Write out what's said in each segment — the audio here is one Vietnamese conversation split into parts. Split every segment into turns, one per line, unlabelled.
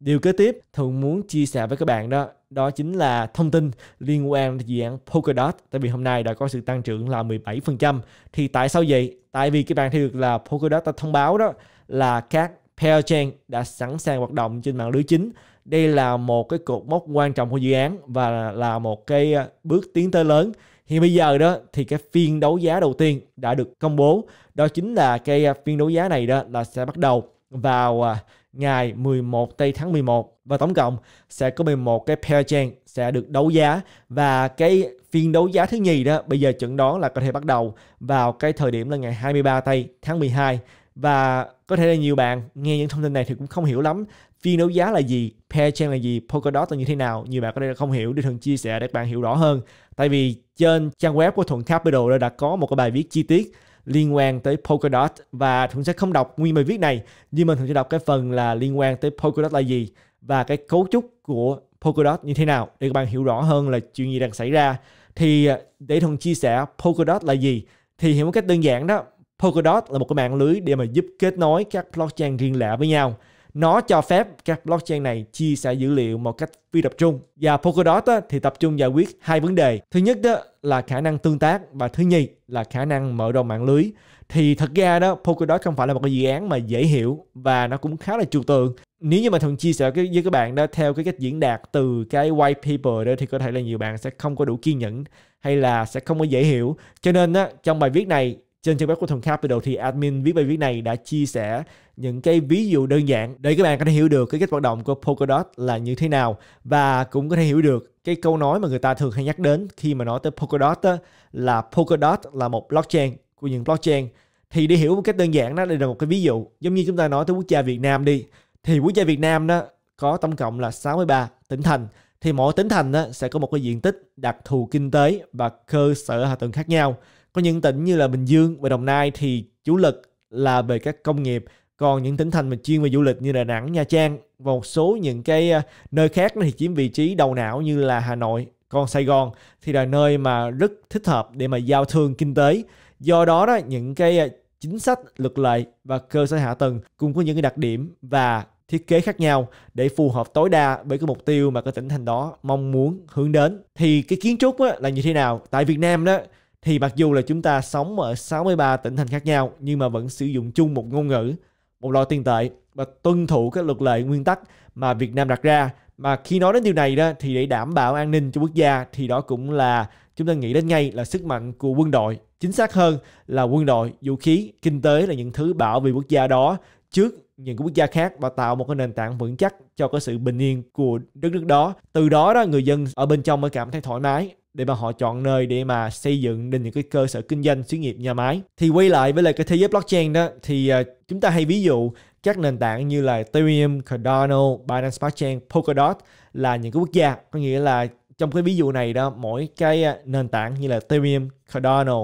Điều kế tiếp Thuận muốn chia sẻ với các bạn đó đó chính là thông tin liên quan đến dự án Polkadot tại vì hôm nay đã có sự tăng trưởng là 17%. Thì tại sao vậy? Tại vì các bạn thấy được là Polkadot đã thông báo đó là các Pairchain đã sẵn sàng hoạt động trên mạng lưới chính. Đây là một cái cột mốc quan trọng của dự án và là một cái ờ, bước tiến tới lớn. Hiện bây giờ đó thì cái phiên đấu giá đầu tiên đã được công bố. Đó chính là cái ờ, phiên đấu giá này đó là sẽ bắt đầu vào ờ, ngày 11 tây tháng 11 và tổng cộng sẽ có 11 cái pair chain sẽ được đấu giá và cái phiên đấu giá thứ nhì đó bây giờ chuẩn đoán là có thể bắt đầu vào cái thời điểm là ngày 23 tây tháng 12 và có thể là nhiều bạn nghe những thông tin này thì cũng không hiểu lắm phiên đấu giá là gì, pair chain là gì, Polkadot là như thế nào. Nhiều bạn có đây là không hiểu, Đưa Thuận chia sẻ để các bạn hiểu rõ hơn. Tại vì trên trang web của Thuận Capital đã có một cái bài viết chi tiết liên quan tới Polkadot và Thuận sẽ không đọc nguyên bài viết này nhưng mình thường sẽ đọc cái phần là liên quan tới Polkadot là gì và cái cấu trúc của Polkadot như thế nào để các bạn hiểu rõ hơn là chuyện gì đang xảy ra thì à, để Thuận chia sẻ Polkadot là gì thì hiểu một cách đơn giản đó Polkadot là một cái mạng lưới để mà giúp kết nối các blockchain riêng lẻ với nhau nó cho phép các blockchain này chia sẻ dữ liệu một cách phi tập trung. Và Polkadot á, thì tập trung giải quyết hai vấn đề. Thứ nhất đó là khả năng tương tác và thứ nhì là khả năng mở rộng mạng lưới. Thì thật ra đó Polkadot không phải là một cái dự án mà dễ hiểu và nó cũng khá là trừu tượng. Nếu như mà thường chia sẻ với các bạn đó theo cái cách diễn đạt từ cái white paper đó thì có thể là nhiều bạn sẽ không có đủ kiên nhẫn hay là sẽ không có dễ hiểu. Cho nên đó trong bài viết này trên trang web của Thuần Capital thì admin viết bài viết này đã chia sẻ những cái ví dụ đơn giản để các bạn có thể hiểu được cái cách hoạt động của Polkadot là như thế nào và cũng có thể hiểu được cái câu nói mà người ta thường hay nhắc đến khi mà nói tới Polkadot đó, là Polkadot là một blockchain của những blockchain thì để hiểu một cách đơn giản đó đây là một cái ví dụ giống như chúng ta nói tới quốc gia Việt Nam đi thì quốc gia Việt Nam đó có tổng cộng là 63 tỉnh thành thì mỗi tỉnh thành đó sẽ có một cái diện tích đặc thù kinh tế và cơ sở hạ tầng khác nhau có những tỉnh như là Bình Dương và Đồng Nai thì chủ lực là về các công nghiệp còn những tỉnh thành mà chuyên về du lịch như Đà Nẵng, Nha Trang và một số những cái à, nơi khác thì chiếm vị trí đầu não như là Hà Nội, còn Sài Gòn thì là nơi mà rất thích hợp để mà giao thương kinh tế. Do đó đó những cái à, chính sách, luật lệ và cơ sở hạ tầng cũng có những cái đặc điểm và thiết kế khác nhau để phù hợp tối đa với cái mục tiêu mà cái tỉnh thành đó mong muốn hướng đến. Thì cái kiến trúc là như thế nào? Tại Việt Nam đó thì mặc dù là chúng ta sống ở 63 tỉnh thành khác nhau nhưng mà vẫn sử dụng chung một ngôn ngữ một loại tiền tệ và tuân thủ các luật lệ nguyên tắc mà Việt Nam đặt ra mà khi nói đến điều này đó thì để đảm bảo an ninh cho quốc gia thì đó cũng là chúng ta nghĩ đến ngay là sức mạnh của quân đội chính xác hơn là quân đội vũ khí kinh tế là những thứ bảo vệ quốc gia đó trước những quốc gia khác và tạo một cái nền tảng vững chắc cho cái sự bình yên của đất nước đó từ đó đó người dân ở bên trong mới cảm thấy thoải mái để mà họ chọn nơi để mà xây dựng nên những cái cơ sở kinh doanh, xí nghiệp, nhà máy. Thì quay lại với lại cái thế giới blockchain đó thì à, chúng ta hay ví dụ các nền tảng như là Ethereum, Cardano, Binance Smart Chain, Polkadot là những cái quốc gia, có nghĩa là trong cái ví dụ này đó mỗi cái à, nền tảng như là Ethereum, Cardano,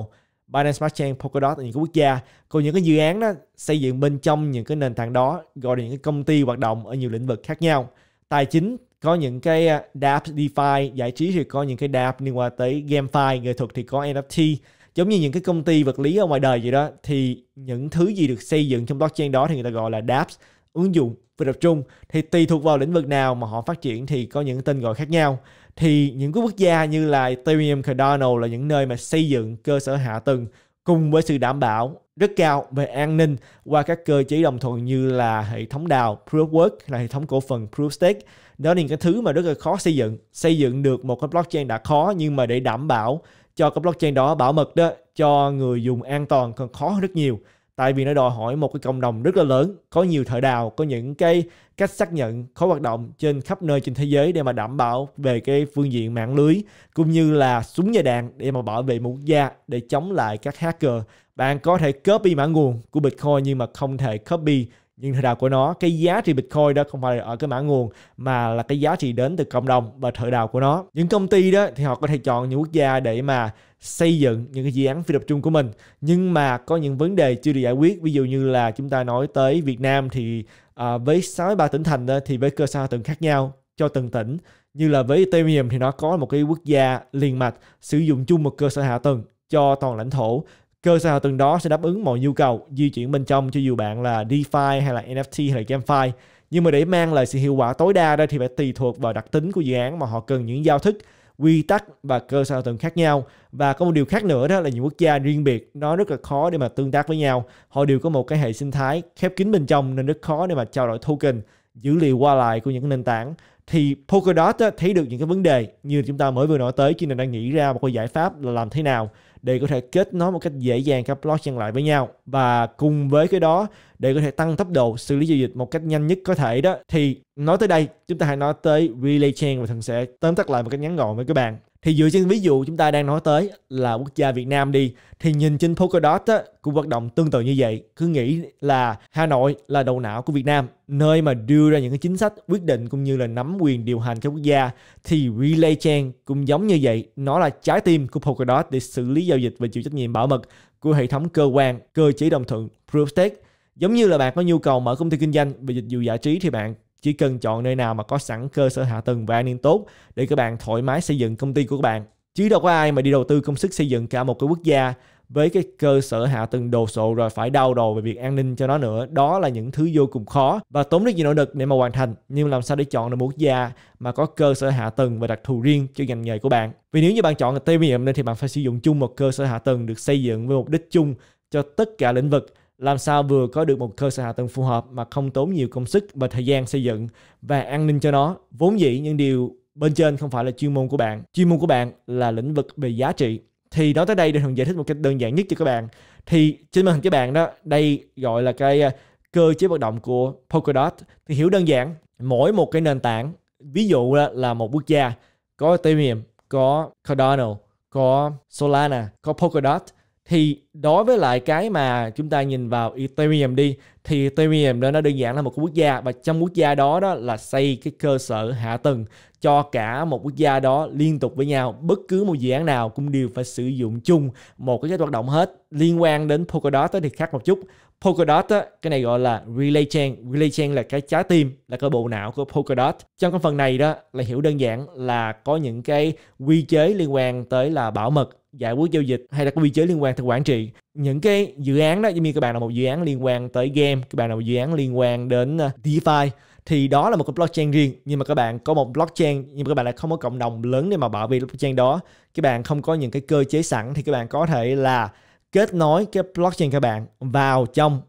Binance Smart Chain, Polkadot là những cái quốc gia còn những cái dự án đó xây dựng bên trong những cái nền tảng đó gọi là những cái công ty hoạt động ở nhiều lĩnh vực khác nhau tài chính có những cái à, dApp DeFi giải trí thì có những cái dApp liên quan tới GameFi nghệ thuật thì có NFT giống như những cái công ty vật lý ở ngoài đời vậy đó thì những thứ gì được xây dựng trong blockchain đó thì người ta gọi là dApps ứng dụng về tập trung thì tùy thuộc vào lĩnh vực nào mà họ phát triển thì có những tên gọi khác nhau thì những cái quốc gia như là Ethereum, Cardano là những nơi mà xây dựng cơ sở hạ tầng cùng với sự đảm bảo rất cao về an ninh qua các cơ chế đồng thuận như là hệ thống đào Proof Work là hệ thống cổ phần Proof Stake đó là những cái thứ mà rất là khó xây dựng xây dựng được một cái blockchain đã khó nhưng mà để đảm bảo cho cái blockchain đó bảo mật đó cho người dùng an toàn còn khó rất nhiều tại vì nó đòi hỏi một cái cộng đồng rất là lớn có nhiều thợ đào có những cái cách xác nhận có hoạt động trên khắp nơi trên thế giới để mà đảm bảo về cái phương diện mạng lưới cũng như là súng và đạn để mà bảo vệ một quốc gia để chống lại các hacker bạn có thể copy mã nguồn của bitcoin nhưng mà không thể copy những thợ đào của nó cái giá trị bitcoin đó không phải ở cái mã nguồn mà là cái giá trị đến từ cộng đồng và thợ đào của nó những công ty đó thì họ có thể chọn những quốc gia để mà xây dựng những cái dự án phi tập trung của mình nhưng mà có những vấn đề chưa được giải quyết ví dụ như là chúng ta nói tới Việt Nam thì à, với 63 tỉnh thành đó, thì với cơ sở hạ tầng khác nhau cho từng tỉnh như là với Ethereum thì nó có một cái quốc gia liền mạch sử dụng chung một cơ sở hạ tầng cho toàn lãnh thổ cơ sở hạ tầng đó sẽ đáp ứng mọi nhu cầu di chuyển bên trong cho dù bạn là DeFi hay là NFT hay là GameFi nhưng mà để mang lại sự hiệu quả tối đa đó thì phải tùy thuộc vào đặc tính của dự án mà họ cần những giao thức quy tắc và cơ sở hạ tầng khác nhau và có một điều khác nữa đó là những quốc gia riêng biệt nó rất là khó để mà tương tác với nhau họ đều có một cái hệ sinh thái khép kín bên trong nên rất khó để mà trao đổi token dữ liệu qua lại của những nền tảng thì Polkadot thấy được những cái vấn đề như chúng ta mới vừa nói tới cho nên đang nghĩ ra một cái giải pháp là làm thế nào để có thể kết nối một cách dễ dàng các blockchain lại với nhau và cùng với cái đó để có thể tăng tốc độ xử lý giao dịch một cách nhanh nhất có thể đó thì nói tới đây chúng ta hãy nói tới relay chain và thần sẽ tóm tắt lại một cách ngắn gọn với các bạn thì dựa trên ví dụ chúng ta đang nói tới là quốc gia Việt Nam đi thì nhìn trên Polkadot á, cũng hoạt động tương tự như vậy cứ nghĩ là Hà Nội là đầu não của Việt Nam nơi mà đưa ra những cái chính sách quyết định cũng như là nắm quyền điều hành các quốc gia thì Relay Chain cũng giống như vậy nó là trái tim của Polkadot để xử lý giao dịch và chịu trách nhiệm bảo mật của hệ thống cơ quan cơ chế đồng thuận Proof Stake giống như là bạn có nhu cầu mở công ty kinh doanh về dịch vụ giải trí thì bạn chỉ cần chọn nơi nào mà có sẵn cơ sở hạ tầng và an ninh tốt để các bạn thoải mái xây dựng công ty của các bạn. Chứ đâu có ai mà đi đầu tư công sức xây dựng cả một cái quốc gia với cái cơ sở hạ tầng đồ sộ rồi phải đau đầu về việc an ninh cho nó nữa đó là những thứ vô cùng khó và tốn rất nhiều nỗ lực để mà hoàn thành nhưng làm sao để chọn được một quốc gia mà có cơ sở hạ tầng và đặc thù riêng cho ngành nghề của bạn vì nếu như bạn chọn là tây miệng nên thì bạn phải sử dụng chung một cơ sở hạ tầng được xây dựng với mục đích chung cho tất cả lĩnh vực làm sao vừa có được một cơ sở hạ tầng phù hợp mà không tốn nhiều công sức và thời gian xây dựng và an ninh cho nó. Vốn dĩ những điều bên trên không phải là chuyên môn của bạn. Chuyên môn của bạn là lĩnh vực về giá trị. Thì nói tới đây để thường giải thích một cách đơn giản nhất cho các bạn. Thì trên màn hình các bạn đó, đây gọi là cái ờ, cơ chế hoạt động của Polkadot. Thì hiểu đơn giản, mỗi một cái nền tảng, ví dụ là một quốc gia có Ethereum, có Cardano, có Solana, có Polkadot thì đối với lại cái mà chúng ta nhìn vào Ethereum đi thì Ethereum đó nó đơn giản là một quốc gia và trong quốc gia đó đó là xây cái cơ sở hạ tầng cho cả một quốc gia đó liên tục với nhau bất cứ một dự án nào cũng đều phải sử dụng chung một cái cách hoạt động hết liên quan đến Polkadot thì khác một chút Polkadot á, cái này gọi là relay chain relay chain là cái trái tim là cái bộ não của Polkadot trong cái phần này đó là hiểu đơn giản là có những cái quy chế liên quan tới là bảo mật giải quyết giao dịch hay là có quy chế liên quan tới quản trị những cái dự án đó giống như các bạn là một dự án liên quan tới game các bạn là một dự án liên quan đến ờ, DeFi thì đó là một cái blockchain riêng nhưng mà các bạn có một blockchain nhưng mà các bạn lại không có cộng đồng lớn để mà bảo vệ blockchain đó các bạn không có những cái cơ chế sẵn thì các bạn có thể là kết nối cái blockchain các bạn vào trong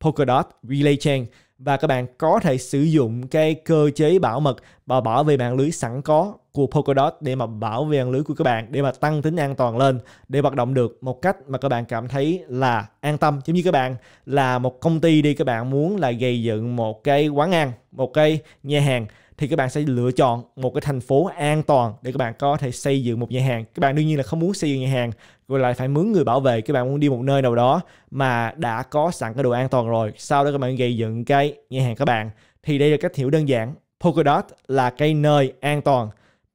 Polkadot Relay Chain và các bạn có thể sử dụng cái cơ chế bảo mật và bảo vệ mạng lưới sẵn có của Polkadot để mà bảo vệ mạng lưới của các bạn để mà tăng tính an toàn lên để hoạt động được một cách mà các bạn cảm thấy là an tâm giống như các bạn là một công ty đi các bạn muốn là gây dựng một cái quán ăn một cái nhà hàng thì các bạn sẽ lựa chọn một cái thành phố an toàn để các bạn có thể xây dựng một nhà hàng các bạn đương nhiên là không muốn xây dựng nhà hàng rồi lại phải mướn người bảo vệ các bạn muốn đi một nơi nào đó mà đã có sẵn cái đồ an toàn rồi sau đó các bạn gây dựng cái nhà hàng các bạn thì đây là cách hiểu đơn giản Polkadot là cái nơi an toàn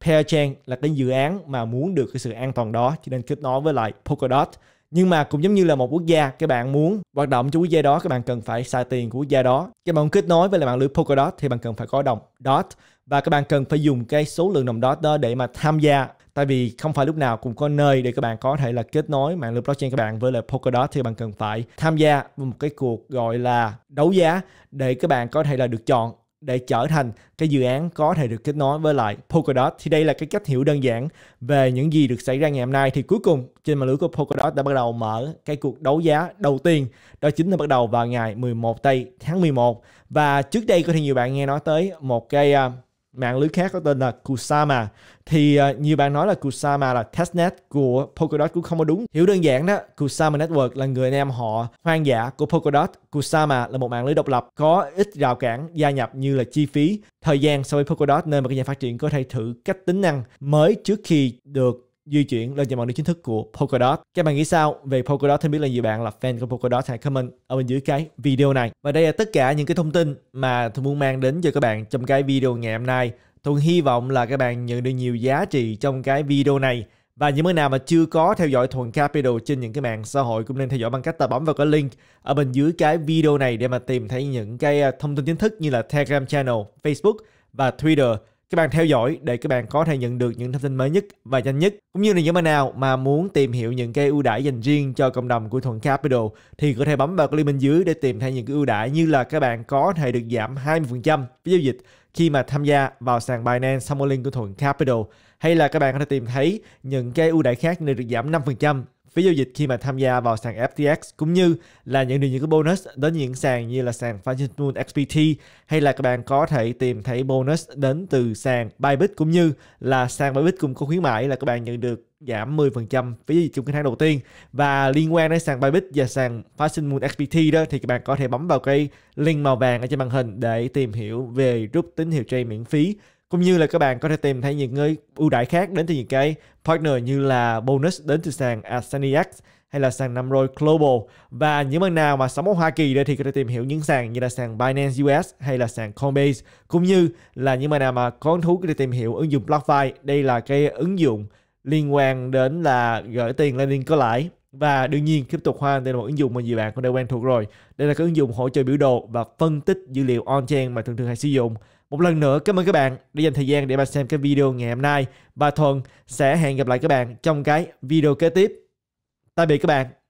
Pairchain là cái dự án mà muốn được cái sự an toàn đó cho nên kết nối với lại Polkadot nhưng mà cũng giống như là một quốc gia các bạn muốn hoạt động cho quốc gia đó các bạn cần phải xài tiền của quốc gia đó các bạn muốn kết nối với lại mạng lưới Polkadot thì bạn cần phải có đồng dot và các bạn cần phải dùng cái số lượng đồng dot đó để mà tham gia tại vì không phải lúc nào cũng có nơi để các bạn có thể là kết nối mạng lưới blockchain các bạn với lại Polkadot thì bạn cần phải tham gia một cái cuộc gọi là đấu giá để các bạn có thể là được chọn để trở thành cái dự án có thể được kết nối với lại Polkadot thì đây là cái cách hiểu đơn giản về những gì được xảy ra ngày hôm nay thì cuối cùng trên mạng lưới của Polkadot đã bắt đầu mở cái cuộc đấu giá đầu tiên đó chính là bắt đầu vào ngày 11 tây tháng 11 và trước đây có thể nhiều bạn nghe nói tới một cái à, mạng lưới khác có tên là Kusama thì uh, nhiều bạn nói là Kusama là testnet của Polkadot cũng không có đúng hiểu đơn giản đó Kusama Network là người anh em họ hoang dã của Polkadot Kusama là một mạng lưới độc lập có ít rào cản gia nhập như là chi phí thời gian so với Polkadot nên mà các nhà phát triển có thể thử cách tính năng mới trước khi được di chuyển lên trang mạng nữ chính thức của Polkadot. Các bạn nghĩ sao về Polkadot? Thêm biết là nhiều bạn là fan của Polkadot hãy comment ở bên dưới cái video này. Và đây là tất cả những cái thông tin mà tôi muốn mang đến cho các bạn trong cái video ngày hôm nay. Tôi hy vọng là các bạn nhận được nhiều giá trị trong cái video này. Và những người nào mà chưa có theo dõi Thuần Capital trên những cái mạng xã hội cũng nên theo dõi bằng cách ta bấm vào cái link ở bên dưới cái video này để mà tìm thấy những cái à, thông tin chính thức như là Telegram channel, Facebook và Twitter các bạn theo dõi để các bạn có thể nhận được những thông tin mới nhất và nhanh nhất. Cũng như là những bạn nào mà muốn tìm hiểu những cái ưu đãi dành riêng cho cộng đồng của Thuận Capital thì có thể bấm vào cái link bên dưới để tìm thấy những cái ưu đãi như là các bạn có thể được giảm 20% với giao dịch khi mà tham gia vào sàn Binance Summerlink của Thuận Capital hay là các bạn có thể tìm thấy những cái ưu đãi khác như được giảm 5% phí giao dịch khi mà tham gia vào sàn FTX cũng như là nhận được những cái bonus đến những sàn như là sàn Financial Moon XPT hay là các bạn có thể tìm thấy bonus đến từ sàn Bybit cũng như là sàn Bybit cũng có khuyến mãi là các bạn nhận được giảm 10% phí giao dịch trong cái tháng đầu tiên và liên quan đến sàn Bybit và sàn Fashion Moon XPT đó thì các bạn có thể bấm vào cái link màu vàng ở trên màn hình để tìm hiểu về rút tín hiệu trade miễn phí cũng như là các bạn có thể tìm thấy những cái ưu đãi khác đến từ những cái partner như là bonus đến từ sàn Asaniax hay là sàn Namroid Global và những bạn nào mà sống ở Hoa Kỳ đây thì có thể tìm hiểu những sàn như là sàn Binance US hay là sàn Coinbase cũng như là những bạn nào mà có thú có thể tìm hiểu ứng dụng BlockFi đây là cái ứng dụng liên quan đến là gửi tiền lên liên có lãi và đương nhiên Crypto Hoa đây là một ứng dụng mà nhiều bạn cũng đã quen thuộc rồi đây là cái ứng dụng hỗ trợ biểu đồ và phân tích dữ liệu on-chain mà thường thường hay sử dụng một lần nữa cảm ơn các bạn đã dành thời gian để mà xem cái video ngày hôm nay. Và Thuần sẽ hẹn gặp lại các bạn trong cái video kế tiếp. Tạm biệt các bạn.